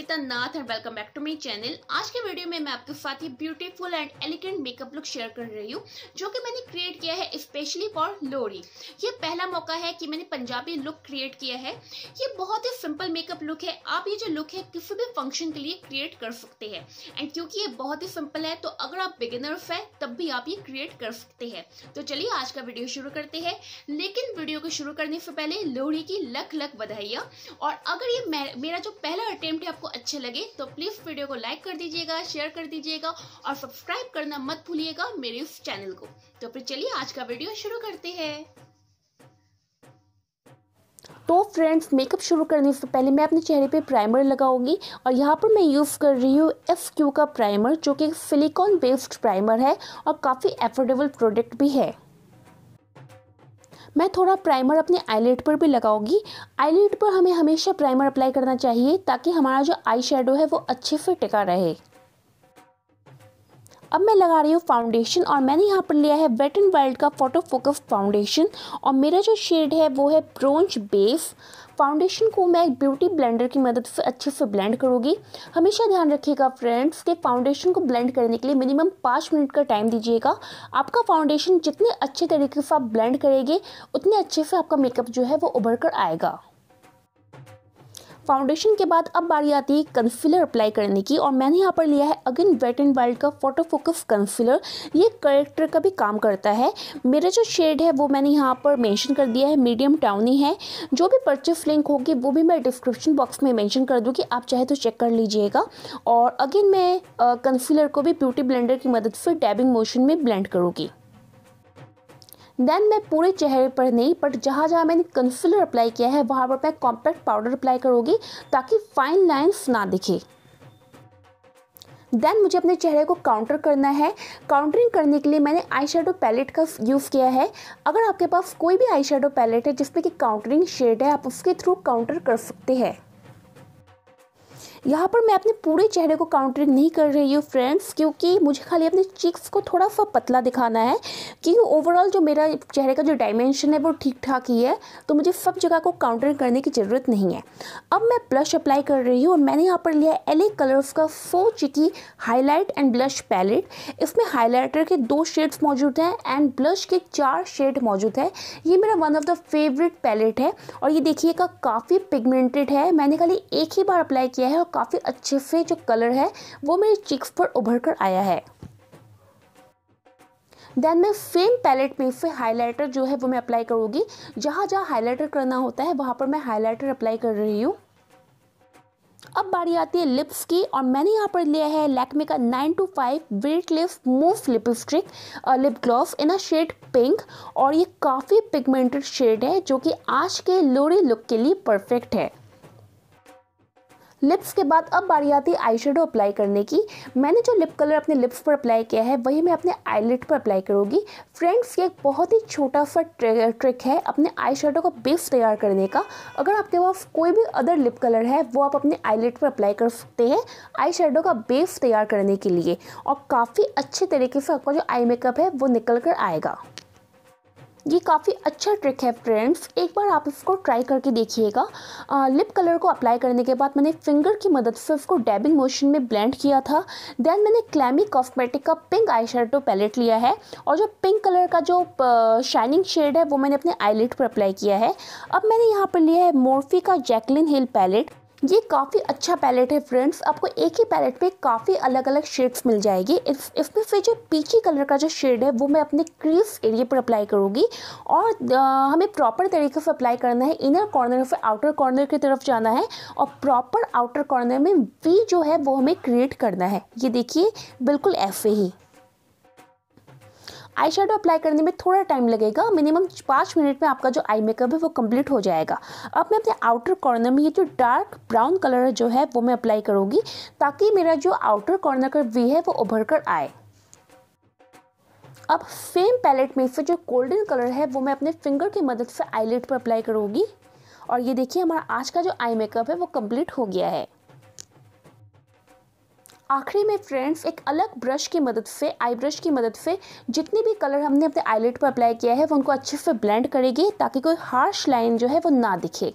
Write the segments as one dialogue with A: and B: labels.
A: Arpita Nath and welcome back to my channel आज के video में मैं आपके साथ ही beautiful and elegant makeup look share कर रही हूँ जो कि मैंने क्रिएट किया है स्पेशली फॉर लोरी ये पहला मौका है कि मैंने पंजाबी लुक क्रिएट किया है ये बहुत ही सिंपल मेकअप लुक है आप ये जो लुक है किसी भी फंक्शन के लिए क्रिएट कर सकते हैं एंड क्योंकि ये बहुत ही सिंपल है तो अगर आप बिगिनर्स हैं तब भी आप ये क्रिएट कर सकते हैं तो चलिए आज का वीडियो शुरू करते हैं लेकिन वीडियो को शुरू करने से पहले लोहड़ी की लख लख बधाइया और अगर ये मेरा जो पहला अटेम्प्ट है आपको अच्छे लगे तो प्लीज़ वीडियो को लाइक कर दीजिएगा शेयर कर दीजिएगा और सब्सक्राइब करना मत भूलिएगा मेरे इस चैनल को तो फिर चलिए आज का वीडियो शुरू करते हैं तो फ्रेंड्स मेकअप शुरू करने से पहले मैं अपने चेहरे पे प्राइमर लगाऊंगी और यहाँ पर मैं यूज़ कर रही हूँ एफ क्यू का प्राइमर जो कि सिलिकॉन बेस्ड प्राइमर है और काफ़ी एफोर्डेबल प्रोडक्ट भी है मैं थोड़ा प्राइमर अपने आईलेट पर भी लगाऊंगी आईलेट पर हमें हमेशा प्राइमर अप्लाई करना चाहिए ताकि हमारा जो आई शेडो है वो अच्छे से टिका रहे अब मैं लगा रही हूँ फाउंडेशन और मैंने यहाँ पर लिया है वेट एंड वाइल्ड का फोटो फोकस फाउंडेशन और मेरा जो शेड है वो है ब्रोंज बेस फाउंडेशन को मैं एक ब्यूटी ब्लेंडर की मदद से अच्छे से ब्लेंड करूँगी हमेशा ध्यान रखिएगा फ्रेंड्स के फाउंडेशन को ब्लेंड करने के लिए मिनिमम पाँच मिनट का टाइम दीजिएगा आपका फाउंडेशन जितने अच्छे तरीके से आप ब्लेंड करेंगे उतने अच्छे से आपका मेकअप जो है वो उभर कर आएगा फाउंडेशन के बाद अब बारी आती है कंसीलर अप्लाई करने की और मैंने यहाँ पर लिया है अगेन वेट एंड वाइल्ड का फोटो फोकस कंसीलर ये करेक्टर का भी काम करता है मेरा जो शेड है वो मैंने यहाँ पर मेंशन कर दिया है मीडियम टाउनी है जो भी परचेस लिंक होगी वो भी मैं डिस्क्रिप्शन बॉक्स में मैंशन कर दूँगी आप चाहे तो चेक कर लीजिएगा और अगेन मैं कंसीलर को भी ब्यूटी ब्लेंडर की मदद से डैबिंग मोशन में ब्लेंड करूँगी देन मैं पूरे चेहरे पर नहीं बट जहाँ जहाँ मैंने कंसीलर अप्लाई किया है वहाँ पर मैं कॉम्पैक्ट पाउडर अप्लाई करूँगी ताकि फाइन लाइन्स ना दिखे देन मुझे अपने चेहरे को काउंटर करना है काउंटरिंग करने के लिए मैंने आई शेडो पैलेट का यूज़ किया है अगर आपके पास कोई भी आई शेडो पैलेट है जिसमें कि काउंटरिंग शेड है आप उसके थ्रू काउंटर कर सकते हैं यहाँ पर मैं अपने पूरे चेहरे को काउंटरिंग नहीं कर रही हूँ फ्रेंड्स क्योंकि मुझे खाली अपने चीक्स को थोड़ा सा पतला दिखाना है क्योंकि ओवरऑल जो मेरा चेहरे का जो डायमेंशन है वो ठीक ठाक ही है तो मुझे सब जगह को काउंटरिंग करने की ज़रूरत नहीं है अब मैं ब्लश अप्लाई कर रही हूँ और मैंने यहाँ पर लिया एल ए कलर्स का फो चिकी हाईलाइट एंड ब्लश पैलेट इसमें हाईलाइटर के दो शेड्स मौजूद हैं एंड ब्लश के चार शेड मौजूद है ये मेरा one of the favourite palette है और ये देखिएगा काफ़ी पिगमेंटेड है मैंने खाली एक ही बार अप्लाई किया है और काफ़ी अच्छे से जो कलर है वो मेरे चिक्स पर उभर कर आया है देन मैं सेम पैलेट में से हाइलाइटर जो है वो मैं अप्लाई करूँगी जहाँ जहाँ हाइलाइटर करना होता है वहाँ पर मैं हाइलाइटर अप्लाई कर रही हूँ अब बारी आती है लिप्स की और मैंने यहाँ पर लिया है लैकमे का नाइन टू फाइव विल्ट लिप मूव lipstick lip gloss in a shade pink और ये काफ़ी पिगमेंटेड शेड है जो कि आज के लोरी लुक के लिए परफेक्ट है लिप्स के बाद अब बारी आती है आई शेडो अप्लाई करने की मैंने जो लिप कलर अपने लिप्स पर अप्लाई किया है वही मैं अपने आईलेट पर अप्लाई करूँगी फ्रेंड्स ये एक बहुत ही छोटा सा ट्रिक है अपने आई शेडो का बेस तैयार करने का अगर आपके पास कोई भी अदर लिप कलर है वो आप अपने आईलेट पर अप्लाई कर सकते हैं आई शेडो का बेस तैयार करने के लिए और काफ़ी अच्छे तरीके से आपका जो आई मेकअप है वो निकल कर आएगा ये काफ़ी अच्छा ट्रिक है फ्रेंड्स एक बार आप इसको ट्राई करके देखिएगा लिप कलर को अप्लाई करने के बाद मैंने फिंगर की मदद से उसको डैबिंग मोशन में ब्लेंड किया था देन मैंने क्लैमी कॉस्मेटिक का पिंक आई पैलेट लिया है और जो पिंक कलर का जो शाइनिंग शेड है वो मैंने अपने आईलिट पर अप्लाई किया है अब मैंने यहाँ पर लिया है मोर्फी का जैकलिन हिल पैलेट ये काफ़ी अच्छा पैलेट है फ्रेंड्स आपको एक ही पैलेट पे काफ़ी अलग अलग शेड्स मिल जाएगी इसमें फिर जो पीची कलर का जो शेड है वो मैं अपने क्रीज एरिया पर अप्लाई करूँगी और आ, हमें प्रॉपर तरीके से अप्लाई करना है इनर कॉर्नर से आउटर कॉर्नर की तरफ जाना है और प्रॉपर आउटर कॉर्नर में वी जो है वो हमें क्रिएट करना है ये देखिए बिल्कुल ऐसे ही आई शेडो अप्लाई करने में थोड़ा टाइम लगेगा मिनिमम पाँच मिनट में आपका जो आई मेकअप है वो कम्प्लीट हो जाएगा अब मैं अपने आउटर कॉर्नर में ये जो डार्क ब्राउन कलर जो है वो मैं अप्लाई करूँगी ताकि मेरा जो आउटर कॉर्नर का वी है वो उभर कर आए अब सेम पैलेट में से जो गोल्डन कलर है वो मैं अपने फिंगर की मदद से आईलेट पर अप्लाई करूँगी और ये देखिए हमारा आज का जो आई मेकअप है वो कम्प्लीट हो गया है आखिरी में फ्रेंड्स एक अलग ब्रश की मदद से आई ब्रश की मदद से जितने भी कलर हमने अपने आईलेट पर अप्लाई किया है वो उनको अच्छे से ब्लेंड करेगी ताकि कोई हार्श लाइन जो है वो ना दिखे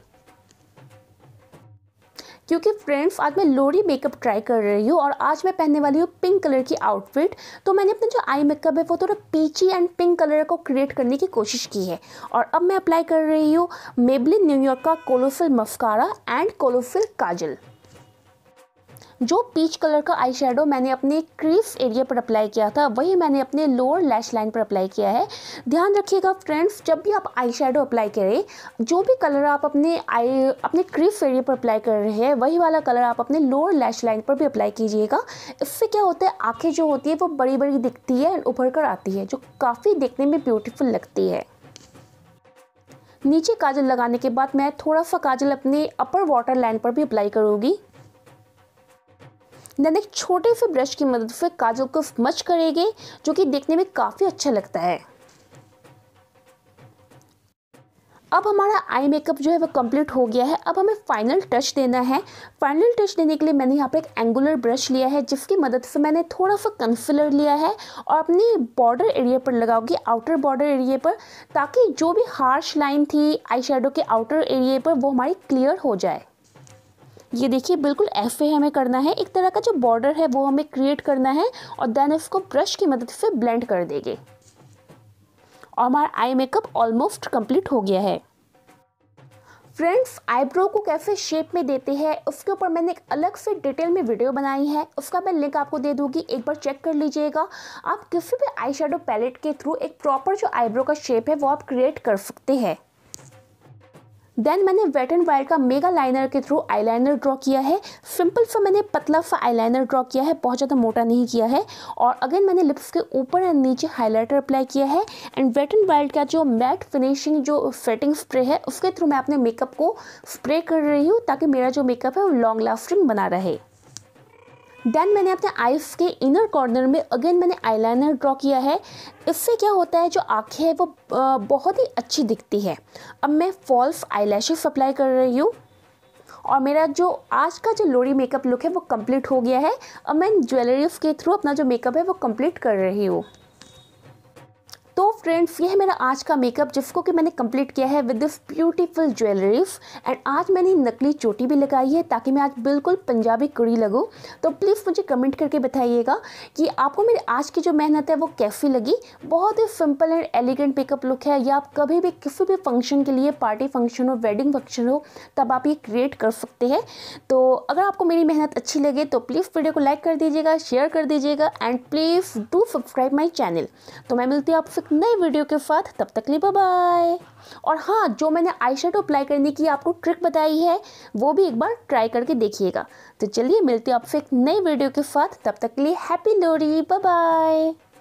A: क्योंकि फ्रेंड्स आज मैं लोरी मेकअप ट्राई कर रही हूँ और आज मैं पहनने वाली हूँ पिंक कलर की आउटफिट तो मैंने अपना जो आई मेकअप है वो थोड़ा पीची एंड पिंक कलर को क्रिएट करने की कोशिश की है और अब मैं अप्लाई कर रही हूँ मेबलिन न्यूयॉर्क का कोलोफिल मस्कारा एंड कोलोफिल काजल जो पीच कलर का आई मैंने अपने क्रीफ एरिया पर अप्लाई किया था वही मैंने अपने लोअर लैश लाइन पर अप्लाई किया है ध्यान रखिएगा फ्रेंड्स जब भी आप आई अप्लाई करें जो भी कलर आप अपने आई अपने क्रीफ एरिया पर अप्लाई कर रहे हैं वही वाला कलर आप अपने लोअर लैश लाइन पर भी अप्लाई कीजिएगा इससे क्या होता है आँखें जो होती है वो बड़ी बड़ी दिखती है एंड उभर कर आती है जो काफ़ी देखने में ब्यूटीफुल लगती है नीचे काजल लगाने के बाद मैं थोड़ा सा काजल अपने अपर वाटर लाइन पर भी अप्लाई करूँगी देन एक छोटे से ब्रश की मदद से काजल को मच करेंगे जो कि देखने में काफ़ी अच्छा लगता है अब हमारा आई मेकअप जो है वो कंप्लीट हो गया है अब हमें फाइनल टच देना है फाइनल टच देने के लिए मैंने यहाँ पे एक एंगुलर ब्रश लिया है जिसकी मदद से मैंने थोड़ा सा कंसिलर लिया है और अपने बॉर्डर एरिया पर लगाऊंगी आउटर बॉर्डर एरिया पर ताकि जो भी हार्श लाइन थी आई के आउटर एरिया पर वो हमारी क्लियर हो जाए ये देखिए बिल्कुल एफ ए हमें करना है एक तरह का जो बॉर्डर है वो हमें क्रिएट करना है और देन इसको ब्रश की मदद से ब्लेंड कर देंगे और हमारा आई मेकअप ऑलमोस्ट कंप्लीट हो गया है फ्रेंड्स आईब्रो को कैसे शेप में देते हैं उसके ऊपर मैंने एक अलग से डिटेल में वीडियो बनाई है उसका मैं लिंक आपको दे दूंगी एक बार चेक कर लीजिएगा आप किसी भी आई पैलेट के थ्रू एक प्रॉपर जो आईब्रो का शेप है वो आप क्रिएट कर सकते हैं देन मैंने वेट एंड वाइल्ड का मेगा लाइनर के थ्रू आईलाइनर ड्रॉ किया है सिंपल सा मैंने पतला सा आईलाइनर ड्रॉ किया है बहुत ज़्यादा मोटा नहीं किया है और अगेन मैंने लिप्स के ऊपर एंड नीचे हाईलाइटर अप्लाई किया है एंड वेट एंड वाइल्ड का जो मैट फिनिशिंग जो सेटिंग स्प्रे है उसके थ्रू मैं अपने मेकअप को स्प्रे कर रही हूँ ताकि मेरा जो मेकअप है वो लॉन्ग लास्टिंग बना रहे देन मैंने अपने आईज के इनर कॉर्नर में अगेन मैंने आईलाइनर ड्रॉ किया है इससे क्या होता है जो आँखें हैं वो बहुत ही अच्छी दिखती है अब मैं फॉल्स आई अप्लाई कर रही हूँ और मेरा जो आज का जो लोरी मेकअप लुक है वो कंप्लीट हो गया है अब मैं ज्वेलरीज के थ्रू अपना जो मेकअप है वो कंप्लीट कर रही हूँ तो फ्रेंड्स ये है मेरा आज का मेकअप जिसको कि मैंने कंप्लीट किया है with this beautiful jewelleries and आज मैंने नकली चोटी भी लगाई है ताकि मैं आज बिल्कुल पंजाबी कुड़ी लगूँ तो प्लीज़ मुझे कमेंट करके बताइएगा कि आपको मेरी आज की जो मेहनत है वो कैसी लगी बहुत ही simple and elegant makeup look है या आप कभी भी किसी भी फंक्शन के लिए पार्टी फंक्शन हो वेडिंग फंक्शन हो तब आप ये क्रिएट कर सकते हैं तो अगर आपको मेरी मेहनत अच्छी लगे तो प्लीज़ वीडियो को लाइक कर दीजिएगा शेयर कर दीजिएगा and please do subscribe my channel तो मैं मिलती हूँ आपसे एक नई वीडियो के साथ तब तक लिए बाय और हाँ जो मैंने आई अप्लाई करने की आपको ट्रिक बताई है वो भी एक बार ट्राई करके देखिएगा तो चलिए मिलते हैं आपसे एक नई वीडियो के साथ तब तक लिए हैप्पी लोरी बाय